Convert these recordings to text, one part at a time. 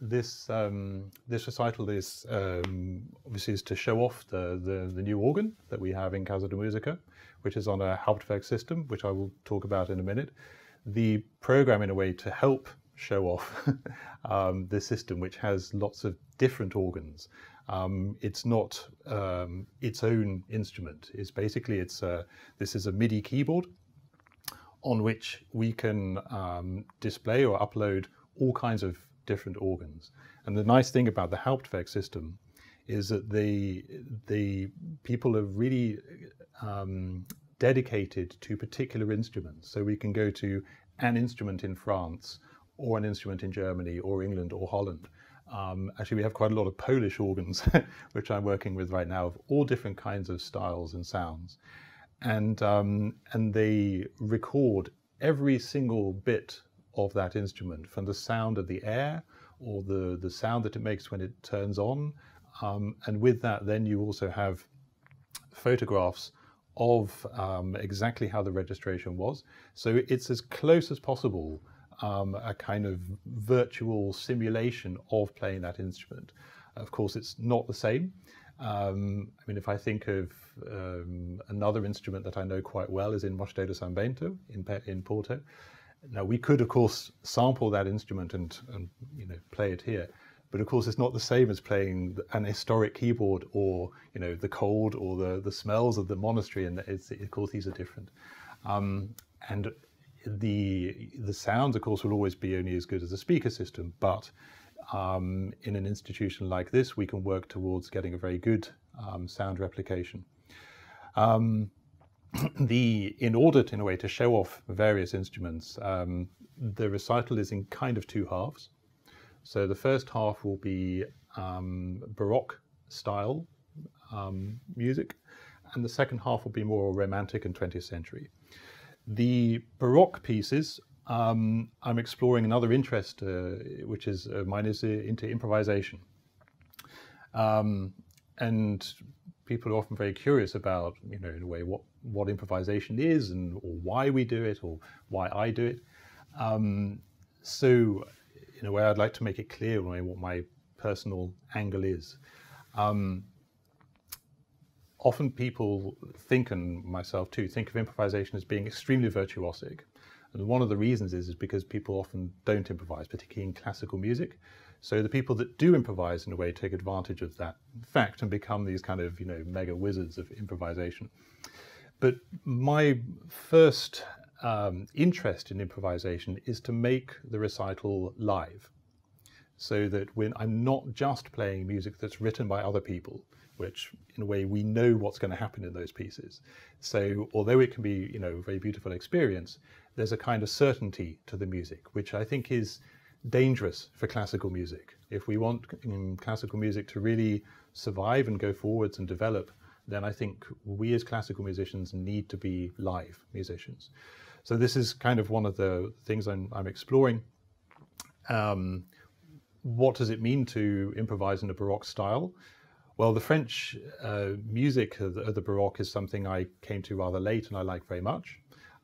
this um, this recital is um, obviously is to show off the, the, the new organ that we have in Casa de Musica, which is on a Hauptwerk system, which I will talk about in a minute. The program, in a way, to help show off um, the system, which has lots of different organs. Um, it's not um, its own instrument. It's basically it's a, this is a MIDI keyboard on which we can um, display or upload all kinds of different organs. And the nice thing about the Hauptwerk system is that the the people are really um, dedicated to particular instruments. So we can go to an instrument in France, or an instrument in Germany, or England, or Holland. Um, actually, we have quite a lot of Polish organs, which I'm working with right now, of all different kinds of styles and sounds, and um, and they record every single bit of that instrument, from the sound of the air or the, the sound that it makes when it turns on. Um, and with that, then you also have photographs of um, exactly how the registration was. So it's as close as possible um, a kind of virtual simulation of playing that instrument. Of course, it's not the same. Um, I mean, if I think of um, another instrument that I know quite well is in Mosteiro San Bento in, in Porto, now we could, of course, sample that instrument and, and you know play it here, but of course it's not the same as playing an historic keyboard or you know the cold or the the smells of the monastery, and of course these are different. Um, and the the sounds, of course, will always be only as good as the speaker system, but um, in an institution like this, we can work towards getting a very good um, sound replication. Um, the in order to, in a way to show off various instruments, um, the recital is in kind of two halves. So the first half will be um, Baroque style um, music, and the second half will be more Romantic and 20th century. The Baroque pieces um, I'm exploring another interest, uh, which is uh, mine is uh, into improvisation um, and people are often very curious about, you know, in a way, what, what improvisation is and or why we do it or why I do it. Um, so, in a way, I'd like to make it clear what my personal angle is. Um, often people think, and myself too, think of improvisation as being extremely virtuosic. And one of the reasons is, is because people often don't improvise, particularly in classical music. So the people that do improvise in a way take advantage of that fact and become these kind of, you know, mega wizards of improvisation. But my first um, interest in improvisation is to make the recital live. So that when I'm not just playing music that's written by other people, which in a way we know what's going to happen in those pieces. So although it can be, you know, a very beautiful experience, there's a kind of certainty to the music, which I think is dangerous for classical music. If we want um, classical music to really survive and go forwards and develop, then I think we as classical musicians need to be live musicians. So this is kind of one of the things I'm, I'm exploring. Um, what does it mean to improvise in a Baroque style? Well, the French uh, music of the, of the Baroque is something I came to rather late and I like very much.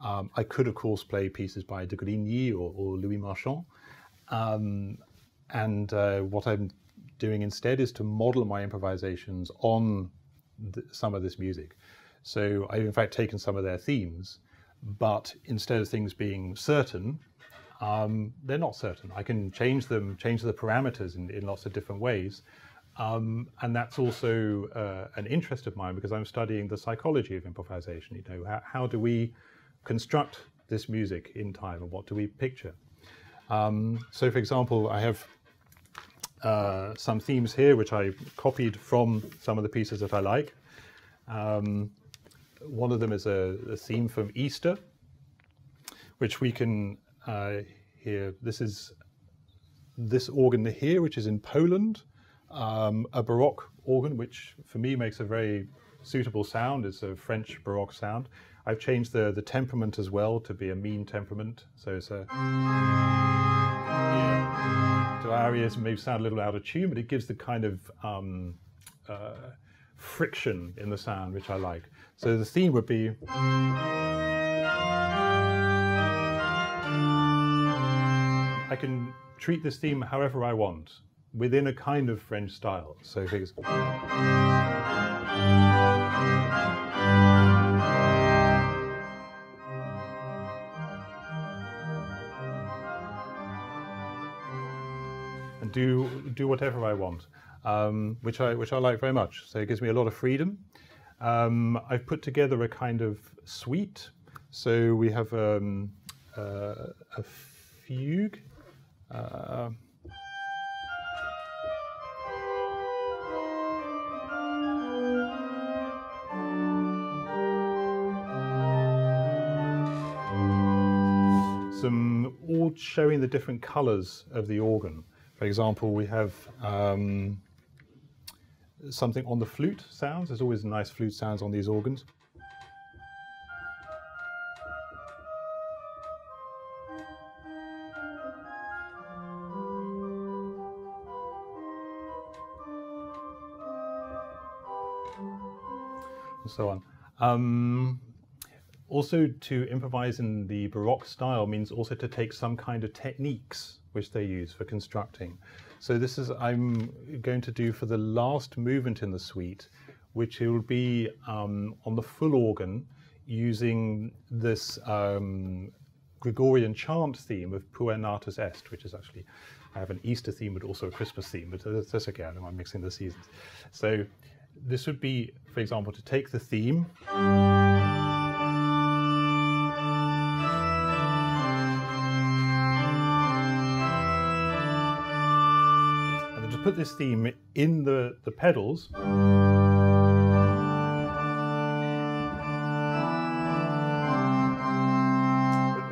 Um, I could, of course, play pieces by de Grigny or, or Louis Marchand. Um, and uh, what I'm doing instead is to model my improvisations on th- some of this music. So I've, in fact, taken some of their themes, but instead of things being certain, um, they're not certain. I can change them, change the parameters in, in lots of different ways. Um, and that's also uh, an interest of mine because I'm studying the psychology of improvisation. You know, how, how do we construct this music in time and what do we picture? Um, so for example, I have uh, some themes here which I copied from some of the pieces that I like. Um, one of them is a, a, theme from Easter, which we can uh, hear. This is this organ here, which is in Poland, um, a Baroque organ, which for me makes a very suitable sound. It's a French Baroque sound. I've changed the, the temperament as well to be a mean temperament. So it's a. To arias may sound a little out of tune, but it gives the kind of um, uh, friction in the sound which I like. So the theme would be. I can treat this theme however I want, within a kind of French style. So things. do do whatever I want, um, which I which I like very much. So it gives me a lot of freedom. Um, I've put together a kind of suite. So we have um, uh, a fugue. Uh, some all showing the different colors of the organ. For example, we have um, something on the flute sounds. There's always nice flute sounds on these organs. And so on. Um, also, to improvise in the Baroque style means also to take some kind of techniques which they use for constructing. So this is I'm going to do for the last movement in the suite, which will be um, on the full organ using this um, Gregorian chant theme of Puernatus Est, which is actually I have an Easter theme but also a Christmas theme, but that's, that's okay. I don't mind mixing the seasons. So this would be, for example, to take the theme. put this theme in the, the pedals. But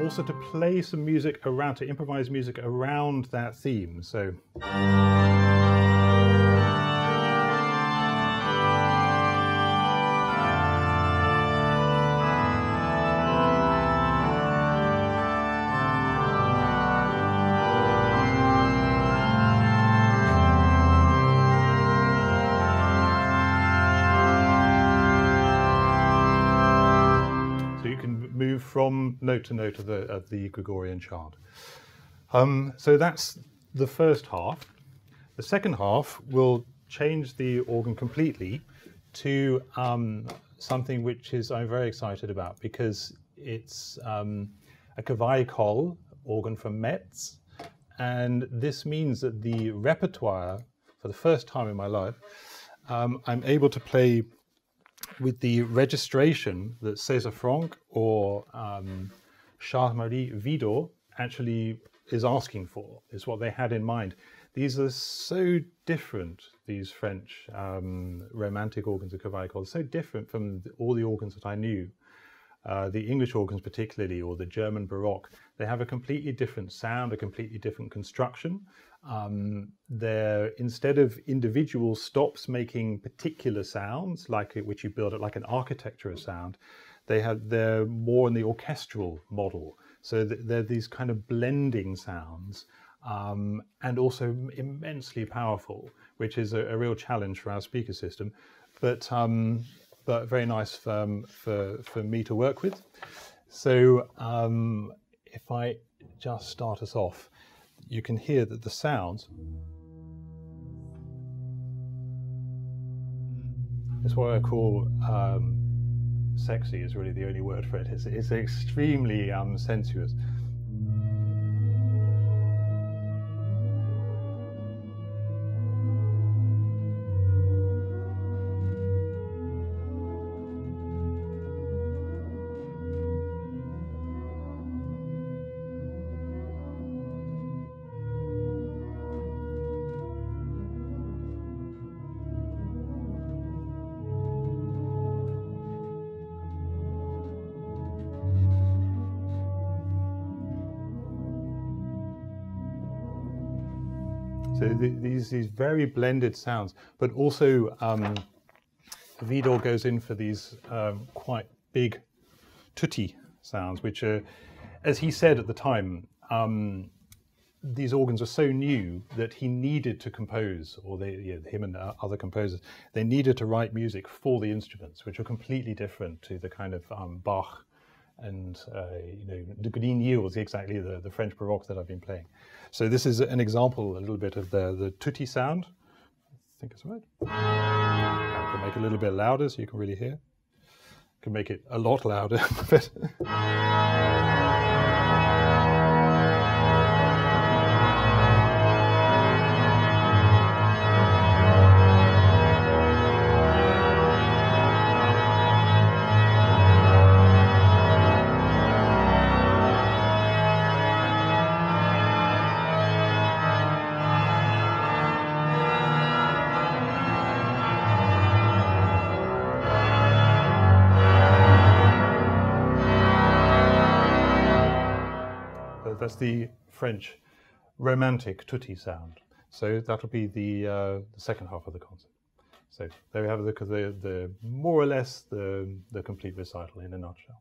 also to play some music around, to improvise music around that theme. So. from note to note of the, of the Gregorian chant. Um, so that's the first half. The second half will change the organ completely to um, something which is I'm very excited about because it's um, a Kavaikol organ from Metz, and this means that the repertoire, for the first time in my life, um, I'm able to play with the registration that Cesar Franck or um, Charles Marie Vidor actually is asking for, is what they had in mind. These are so different, these French um, romantic organs of clavichord, so different from all the organs that I knew. Uh, the English organs, particularly, or the German Baroque, they have a completely different sound, a completely different construction. Um, are instead of individual stops making particular sounds, like which you build it like an architecture of sound, they have they're more in the orchestral model. So th- they're these kind of blending sounds, um, and also immensely powerful, which is a, a, real challenge for our speaker system, but um, but very nice for, um, for for me to work with. So um, if I just start us off you can hear that the sound its what I call um, sexy is really the only word for it. It's, it's extremely um, sensuous. So th these these very blended sounds, but also um, Vidor goes in for these um, quite big tutti sounds, which are, as he said at the time, um, these organs were so new that he needed to compose, or they, you know, him and uh, other composers, they needed to write music for the instruments, which were completely different to the kind of um, Bach and uh, you know the yields exactly the, the French baroque that I've been playing. So this is an example, a little bit of the the tutti sound. I think it's right. I can make it a little bit louder so you can really hear. I can make it a lot louder, That's the French romantic tutti sound. So that'll be the, uh, the second half of the concert. So there we have the, the, the more or less the, the complete recital in a nutshell.